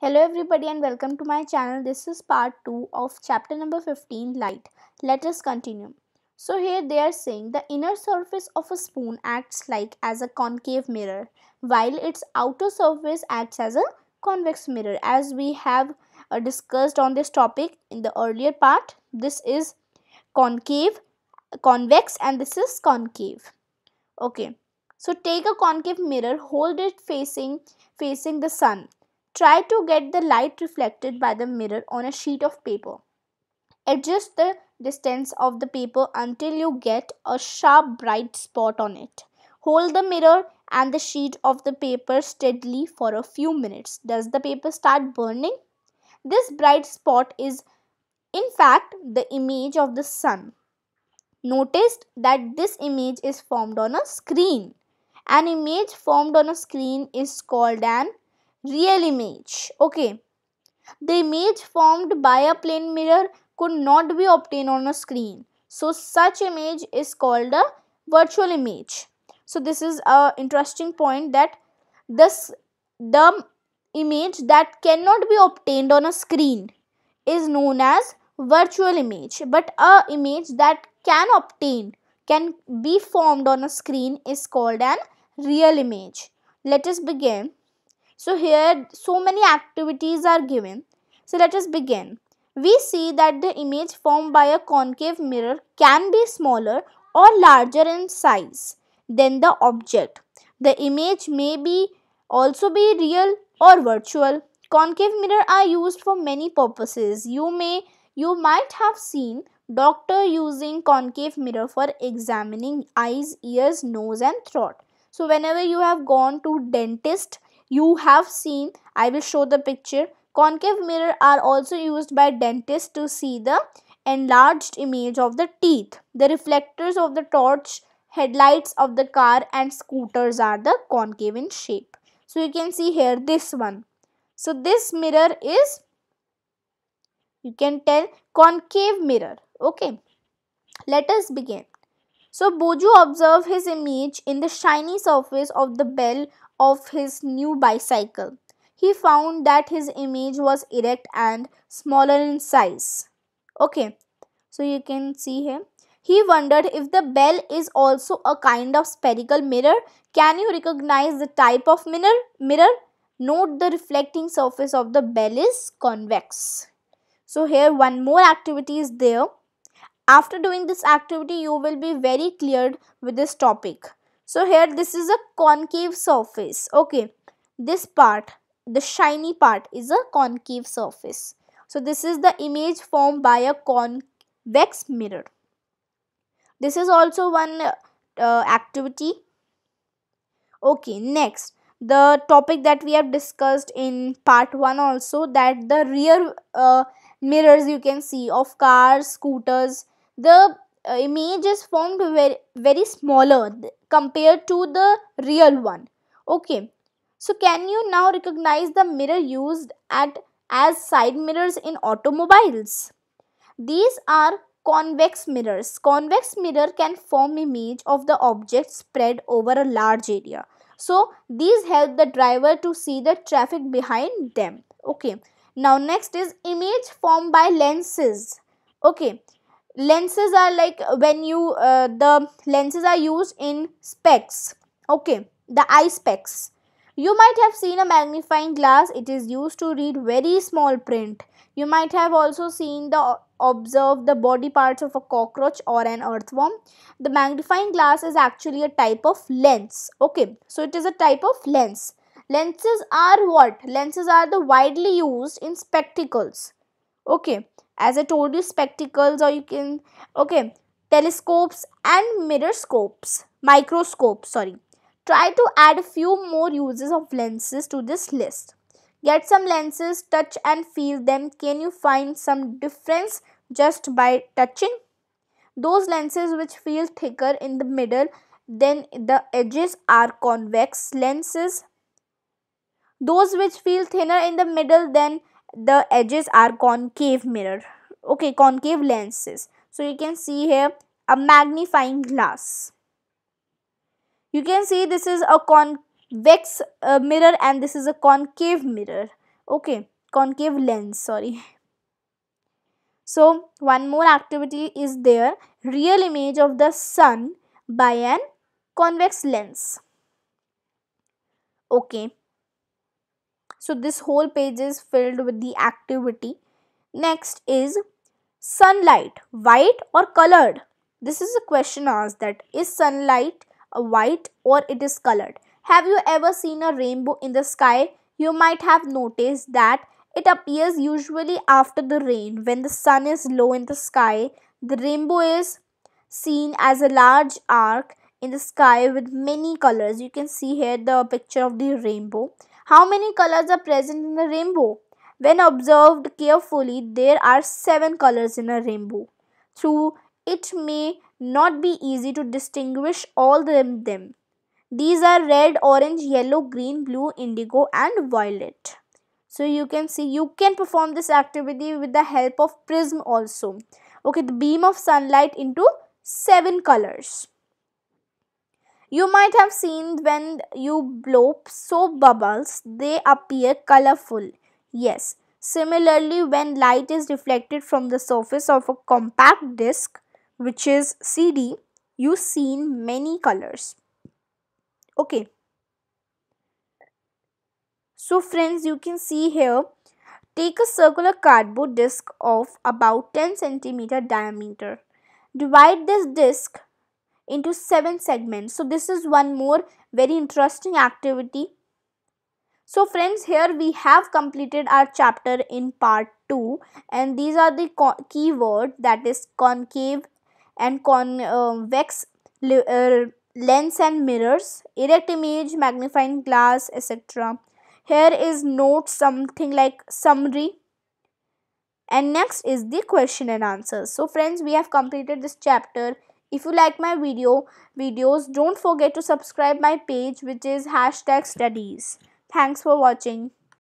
Hello everybody and welcome to my channel. This is part 2 of chapter number 15 light. Let us continue. So here they are saying the inner surface of a spoon acts like as a concave mirror while its outer surface acts as a convex mirror. As we have uh, discussed on this topic in the earlier part, this is concave, convex and this is concave. Okay. So take a concave mirror, hold it facing facing the sun Try to get the light reflected by the mirror on a sheet of paper. Adjust the distance of the paper until you get a sharp bright spot on it. Hold the mirror and the sheet of the paper steadily for a few minutes. Does the paper start burning? This bright spot is in fact the image of the sun. Notice that this image is formed on a screen. An image formed on a screen is called an real image. Okay. The image formed by a plane mirror could not be obtained on a screen. So such image is called a virtual image. So this is a interesting point that this the image that cannot be obtained on a screen is known as virtual image but a image that can obtain can be formed on a screen is called an real image. Let us begin. So here so many activities are given. So let us begin. We see that the image formed by a concave mirror can be smaller or larger in size than the object. The image may be also be real or virtual. Concave mirror are used for many purposes. You may you might have seen doctor using concave mirror for examining eyes, ears, nose and throat. So whenever you have gone to dentist, you have seen i will show the picture concave mirror are also used by dentists to see the enlarged image of the teeth the reflectors of the torch headlights of the car and scooters are the concave in shape so you can see here this one so this mirror is you can tell concave mirror okay let us begin so Boju observed his image in the shiny surface of the bell of his new bicycle. He found that his image was erect and smaller in size. Okay, so you can see him. He wondered if the bell is also a kind of spherical mirror. Can you recognize the type of mirror? Mirror. Note the reflecting surface of the bell is convex. So here one more activity is there. After doing this activity, you will be very cleared with this topic so here this is a concave surface okay this part the shiny part is a concave surface so this is the image formed by a convex mirror this is also one uh, activity okay next the topic that we have discussed in part 1 also that the rear uh, mirrors you can see of cars scooters the uh, image is formed very, very smaller compared to the real one. Okay, so can you now recognize the mirror used at as side mirrors in automobiles? These are convex mirrors. Convex mirror can form image of the object spread over a large area. So these help the driver to see the traffic behind them. Okay. Now next is image formed by lenses. Okay lenses are like when you uh, the lenses are used in specs okay the eye specs you might have seen a magnifying glass it is used to read very small print you might have also seen the observe the body parts of a cockroach or an earthworm the magnifying glass is actually a type of lens okay so it is a type of lens lenses are what lenses are the widely used in spectacles okay as i told you spectacles or you can okay telescopes and mirror scopes microscopes sorry try to add a few more uses of lenses to this list get some lenses touch and feel them can you find some difference just by touching those lenses which feel thicker in the middle then the edges are convex lenses those which feel thinner in the middle then the edges are concave mirror okay concave lenses so you can see here a magnifying glass you can see this is a convex uh, mirror and this is a concave mirror okay concave lens sorry so one more activity is there real image of the sun by an convex lens okay so this whole page is filled with the activity. Next is sunlight, white or colored? This is a question asked that is sunlight white or it is colored? Have you ever seen a rainbow in the sky? You might have noticed that it appears usually after the rain when the sun is low in the sky. The rainbow is seen as a large arc in the sky with many colors. You can see here the picture of the rainbow. How many colors are present in a rainbow? When observed carefully, there are seven colors in a rainbow. Through it may not be easy to distinguish all of them. These are red, orange, yellow, green, blue, indigo, and violet. So you can see you can perform this activity with the help of prism also. Okay, the beam of sunlight into seven colors. You might have seen when you blow soap bubbles, they appear colorful. Yes, similarly, when light is reflected from the surface of a compact disc, which is CD, you seen many colors. Okay. So friends, you can see here, take a circular cardboard disc of about 10 centimeter diameter. Divide this disc into seven segments so this is one more very interesting activity so friends here we have completed our chapter in part 2 and these are the keyword that is concave and convex uh, uh, lens and mirrors erect image magnifying glass etc here is note something like summary and next is the question and answers so friends we have completed this chapter if you like my video videos don't forget to subscribe my page which is hashtag studies thanks for watching